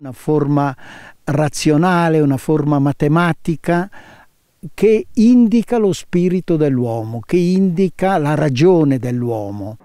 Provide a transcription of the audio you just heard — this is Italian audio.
una forma razionale, una forma matematica che indica lo spirito dell'uomo, che indica la ragione dell'uomo.